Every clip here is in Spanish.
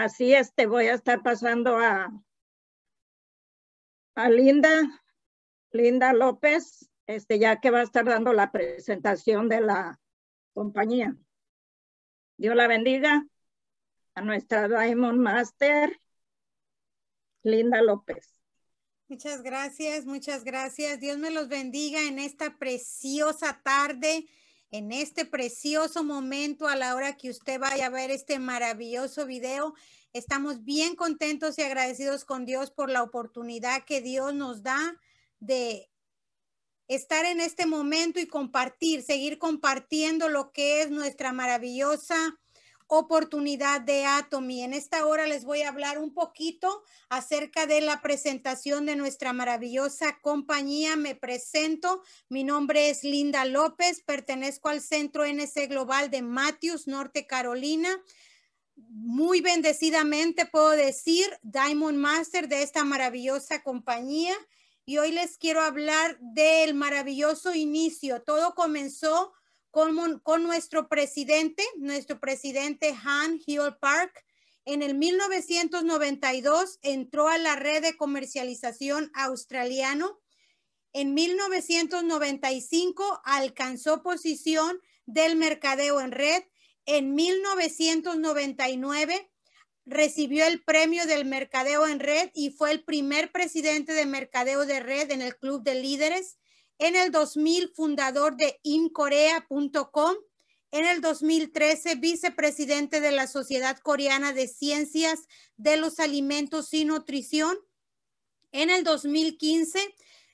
así este voy a estar pasando a, Linda, Linda López, este ya que va a estar dando la presentación de la compañía. Dios la bendiga a nuestra Diamond Master, Linda López. Muchas gracias, muchas gracias. Dios me los bendiga en esta preciosa tarde en este precioso momento a la hora que usted vaya a ver este maravilloso video. Estamos bien contentos y agradecidos con Dios por la oportunidad que Dios nos da de estar en este momento y compartir, seguir compartiendo lo que es nuestra maravillosa oportunidad de Atomy. En esta hora les voy a hablar un poquito acerca de la presentación de nuestra maravillosa compañía. Me presento, mi nombre es Linda López, pertenezco al Centro NC Global de Matthews, Norte Carolina muy bendecidamente puedo decir Diamond Master de esta maravillosa compañía y hoy les quiero hablar del maravilloso inicio. Todo comenzó con, nuestro presidente, nuestro presidente Han Hill Park. En el 1992 entró a la red de comercialización australiano. En 1995 alcanzó posición del mercadeo en red. En 1999 recibió el premio del mercadeo en red y fue el primer presidente de mercadeo de red en el Club de Líderes en el 2000 fundador de incorea.com, en el 2013 vicepresidente de la Sociedad Coreana de Ciencias de los Alimentos y Nutrición, en el 2015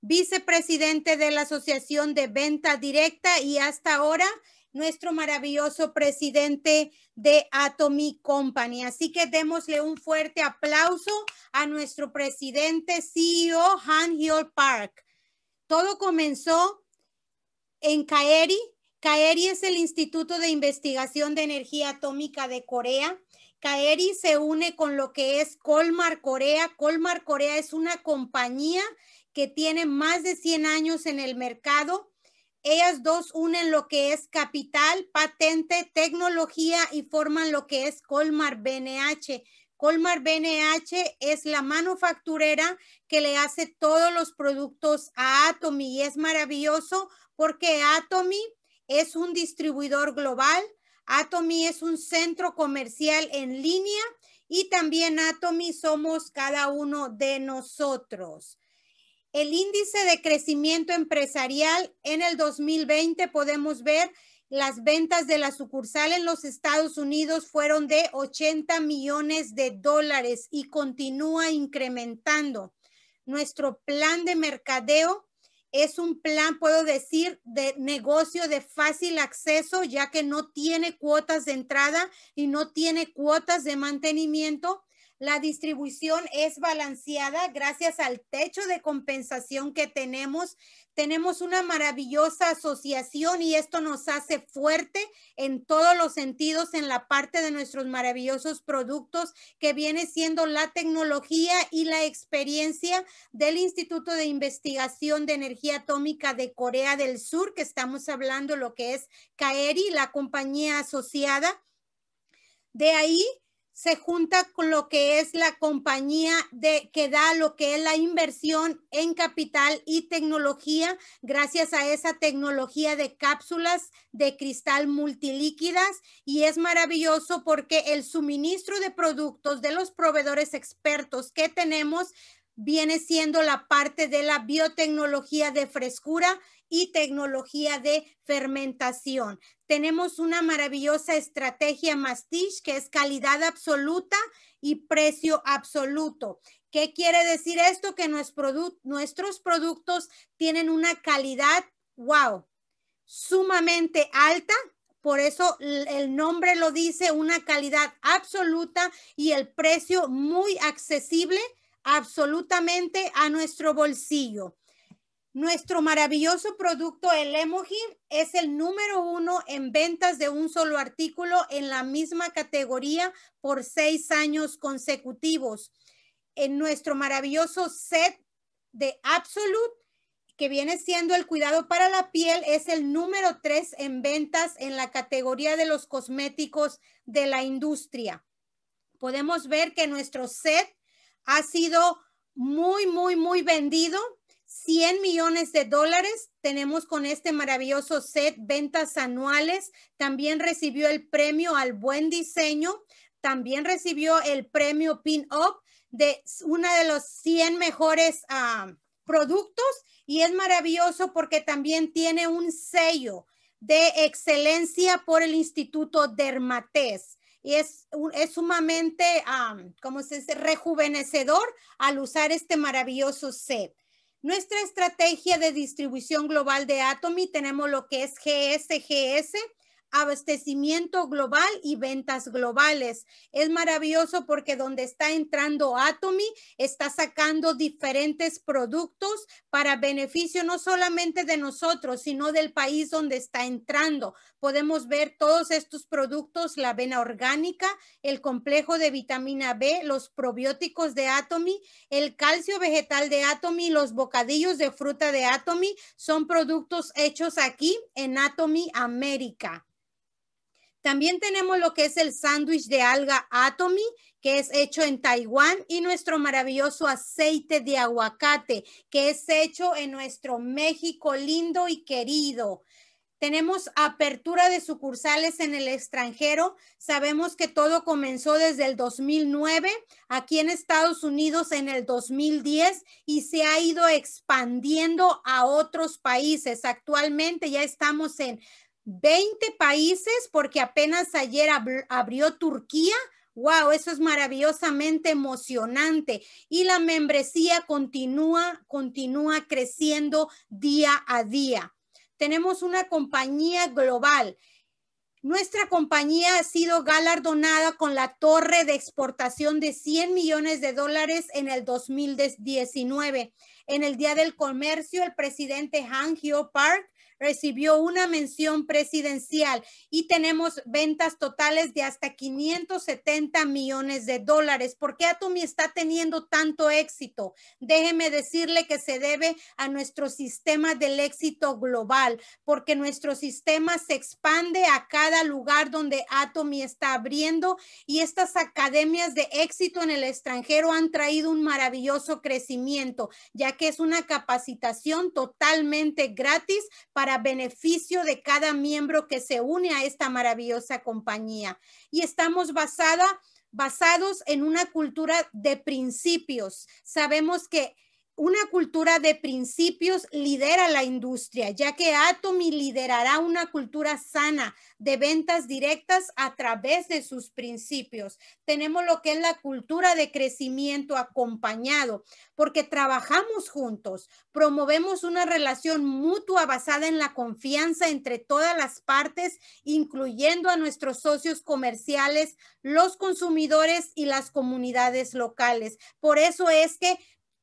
vicepresidente de la Asociación de Venta Directa y hasta ahora nuestro maravilloso presidente de Atomy Company. Así que démosle un fuerte aplauso a nuestro presidente CEO Han Hyol Park. Todo comenzó en KAERI. KAERI es el Instituto de Investigación de Energía Atómica de Corea. KAERI se une con lo que es Colmar Corea. Colmar Corea es una compañía que tiene más de 100 años en el mercado. Ellas dos unen lo que es capital, patente, tecnología y forman lo que es Colmar BNH. Colmar BNH es la manufacturera que le hace todos los productos a Atomy y es maravilloso porque Atomy es un distribuidor global, Atomy es un centro comercial en línea y también Atomy somos cada uno de nosotros. El índice de crecimiento empresarial en el 2020 podemos ver las ventas de la sucursal en los Estados Unidos fueron de 80 millones de dólares y continúa incrementando. Nuestro plan de mercadeo es un plan, puedo decir, de negocio de fácil acceso, ya que no tiene cuotas de entrada y no tiene cuotas de mantenimiento. La distribución es balanceada gracias al techo de compensación que tenemos. Tenemos una maravillosa asociación y esto nos hace fuerte en todos los sentidos en la parte de nuestros maravillosos productos que viene siendo la tecnología y la experiencia del Instituto de Investigación de Energía Atómica de Corea del Sur, que estamos hablando lo que es CAERI, la compañía asociada. De ahí se junta con lo que es la compañía de que da lo que es la inversión en capital y tecnología gracias a esa tecnología de cápsulas de cristal multilíquidas y es maravilloso porque el suministro de productos de los proveedores expertos que tenemos viene siendo la parte de la biotecnología de frescura y tecnología de fermentación. Tenemos una maravillosa estrategia Mastiche que es calidad absoluta y precio absoluto. ¿Qué quiere decir esto? Que nuestros productos tienen una calidad, wow, sumamente alta. Por eso el nombre lo dice, una calidad absoluta y el precio muy accesible absolutamente a nuestro bolsillo. Nuestro maravilloso producto, el Emoji, es el número uno en ventas de un solo artículo en la misma categoría por seis años consecutivos. En nuestro maravilloso set de Absolute, que viene siendo el cuidado para la piel, es el número tres en ventas en la categoría de los cosméticos de la industria. Podemos ver que nuestro set ha sido muy, muy, muy vendido 100 millones de dólares tenemos con este maravilloso set, ventas anuales. También recibió el premio al buen diseño. También recibió el premio Pin Up de uno de los 100 mejores ah, productos. Y es maravilloso porque también tiene un sello de excelencia por el Instituto Dermates. Y es, sumamente, ah, como se rejuvenecedor al usar este maravilloso set. Nuestra estrategia de distribución global de Atomy tenemos lo que es GSGS, abastecimiento global y ventas globales. Es maravilloso porque donde está entrando Atomy está sacando diferentes productos para beneficio no solamente de nosotros, sino del país donde está entrando. Podemos ver todos estos productos, la avena orgánica, el complejo de vitamina B, los probióticos de Atomy, el calcio vegetal de Atomy, los bocadillos de fruta de Atomy, son productos hechos aquí en Atomy América. También tenemos lo que es el sándwich de alga Atomy, que es hecho en Taiwán, y nuestro maravilloso aceite de aguacate, que es hecho en nuestro México lindo y querido. Tenemos apertura de sucursales en el extranjero. Sabemos que todo comenzó desde el 2009, aquí en Estados Unidos en el 2010 y se ha ido expandiendo a otros países. Actualmente ya estamos en 20 países, porque apenas ayer abrió Turquía. Wow, eso es maravillosamente emocionante. Y la membresía continúa, continúa creciendo día a día. Tenemos una compañía global. Nuestra compañía ha sido galardonada con la torre de exportación de 100 millones de dólares en el 2019. En el Día del Comercio, el presidente Han Hyo Park recibió una mención presidencial y tenemos ventas totales de hasta 570 millones de dólares. ¿Por qué Atomy está teniendo tanto éxito? Déjeme decirle que se debe a nuestro sistema del éxito global, porque nuestro sistema se expande a cada lugar donde Atomy está abriendo y estas academias de éxito en el extranjero han traído un maravilloso crecimiento, ya que es una capacitación totalmente gratis para beneficio de cada miembro que se une a esta maravillosa compañía. Y estamos basada, basados en una cultura de principios. Sabemos que una cultura de principios lidera la industria, ya que Atomy liderará una cultura sana de ventas directas a través de sus principios. Tenemos lo que es la cultura de crecimiento acompañado, porque trabajamos juntos, promovemos una relación mutua basada en la confianza entre todas las partes, incluyendo a nuestros socios comerciales, los consumidores y las comunidades locales. Por eso es que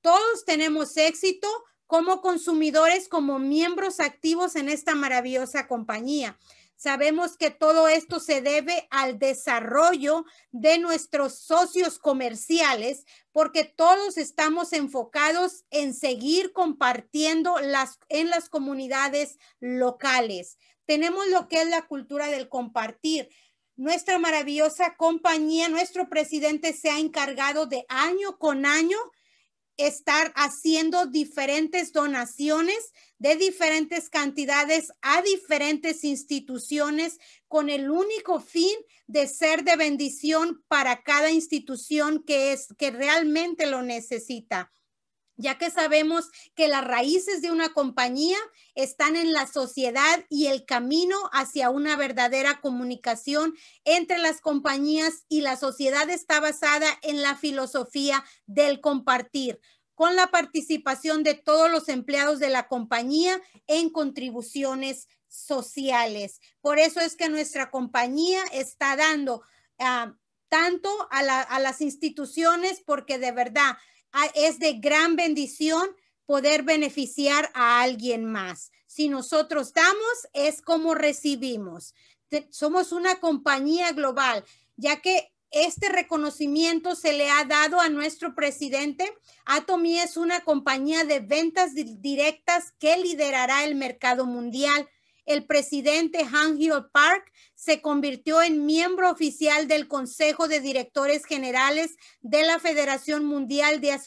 todos tenemos éxito como consumidores, como miembros activos en esta maravillosa compañía. Sabemos que todo esto se debe al desarrollo de nuestros socios comerciales, porque todos estamos enfocados en seguir compartiendo en las comunidades locales. Tenemos lo que es la cultura del compartir. Nuestra maravillosa compañía, nuestro presidente se ha encargado de año con año estar haciendo diferentes donaciones de diferentes cantidades a diferentes instituciones con el único fin de ser de bendición para cada institución que es que realmente lo necesita ya que sabemos que las raíces de una compañía están en la sociedad y el camino hacia una verdadera comunicación entre las compañías y la sociedad está basada en la filosofía del compartir con la participación de todos los empleados de la compañía en contribuciones sociales. Por eso es que nuestra compañía está dando ah, tanto a las instituciones porque de verdad Ah, es de gran bendición poder beneficiar a alguien más. Si nosotros damos, es como recibimos. Somos una compañía global, ya que este reconocimiento se le ha dado a nuestro presidente. Atomy es una compañía de ventas directas que liderará el mercado mundial el presidente Han Park se convirtió en miembro oficial del Consejo de Directores Generales de la Federación Mundial de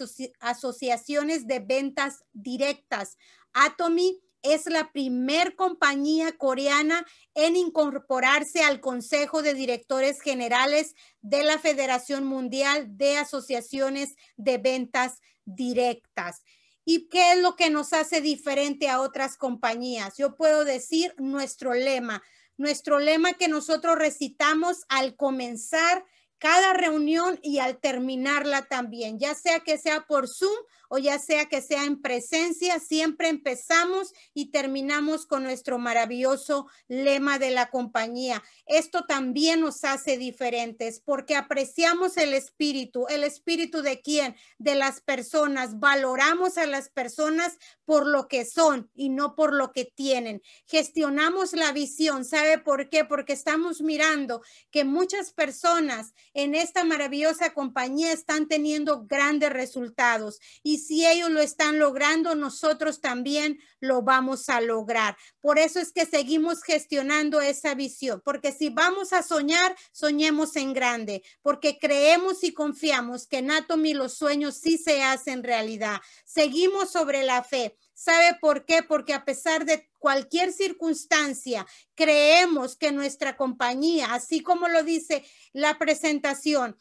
Asociaciones de Ventas Directas. Atomy es la primer compañía coreana en incorporarse al Consejo de Directores Generales de la Federación Mundial de Asociaciones de Ventas Directas. ¿Y qué es lo que nos hace diferente a otras compañías? Yo puedo decir nuestro lema, nuestro lema que nosotros recitamos al comenzar cada reunión y al terminarla también, ya sea que sea por Zoom o ya sea que sea en presencia, siempre empezamos y terminamos con nuestro maravilloso lema de la compañía. Esto también nos hace diferentes porque apreciamos el espíritu, el espíritu de quién, de las personas, valoramos a las personas por lo que son y no por lo que tienen. Gestionamos la visión, ¿sabe por qué? Porque estamos mirando que muchas personas en esta maravillosa compañía están teniendo grandes resultados y si ellos lo están logrando, nosotros también lo vamos a lograr. Por eso es que seguimos gestionando esa visión, porque si vamos a soñar, soñemos en grande, porque creemos y confiamos que en Atomy los sueños sí se hacen realidad. Seguimos sobre la fe. ¿Sabe por qué? Porque a pesar de cualquier circunstancia, creemos que nuestra compañía, así como lo dice la presentación,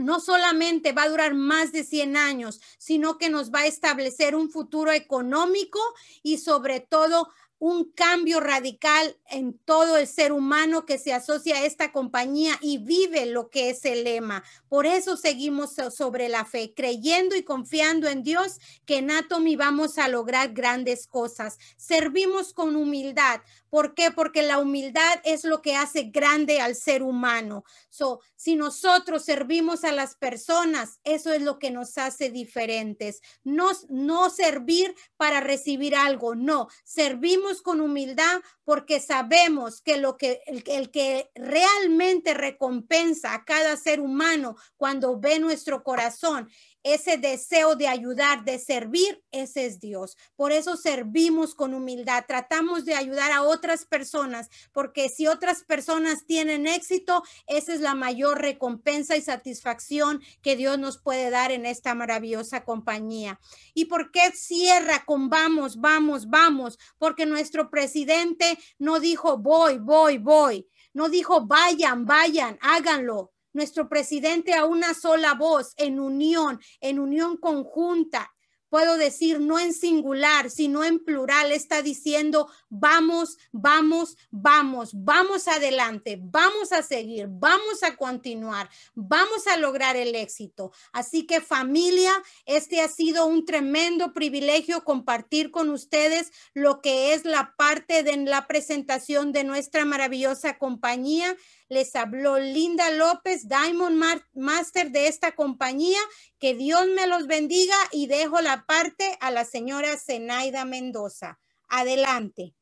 no solamente va a durar más de 100 años, sino que nos va a establecer un futuro económico y sobre todo un cambio radical en todo el ser humano que se asocia a esta compañía y vive lo que es el lema. Por eso seguimos sobre la fe, creyendo y confiando en Dios que en Atomy vamos a lograr grandes cosas. Servimos con humildad, ¿Por qué? Porque la humildad es lo que hace grande al ser humano. So, si nosotros servimos a las personas, eso es lo que nos hace diferentes. No, no servir para recibir algo, no. Servimos con humildad porque sabemos que lo que el, el que realmente recompensa a cada ser humano cuando ve nuestro corazón ese deseo de ayudar, de servir, ese es Dios. Por eso servimos con humildad, tratamos de ayudar a otras personas, porque si otras personas tienen éxito, esa es la mayor recompensa y satisfacción que Dios nos puede dar en esta maravillosa compañía. ¿Y por qué cierra con vamos, vamos, vamos? Porque nuestro presidente no dijo voy, voy, voy. No dijo vayan, vayan, háganlo nuestro presidente a una sola voz, en unión, en unión conjunta. Puedo decir no en singular, sino en plural, está diciendo, vamos, vamos, vamos, vamos adelante, vamos a seguir, vamos a continuar, vamos a lograr el éxito. Así que familia, este ha sido un tremendo privilegio compartir con ustedes lo que es la parte de la presentación de nuestra maravillosa compañía. Les habló Linda López, Diamond Master de esta compañía. Que Dios me los bendiga y dejo la parte a la señora Zenaida Mendoza. Adelante.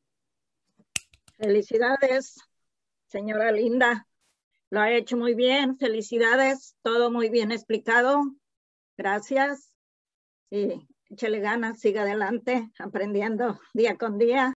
Felicidades, señora Linda. Lo ha hecho muy bien. Felicidades. Todo muy bien explicado. Gracias. Y échale ganas, siga adelante, aprendiendo día con día.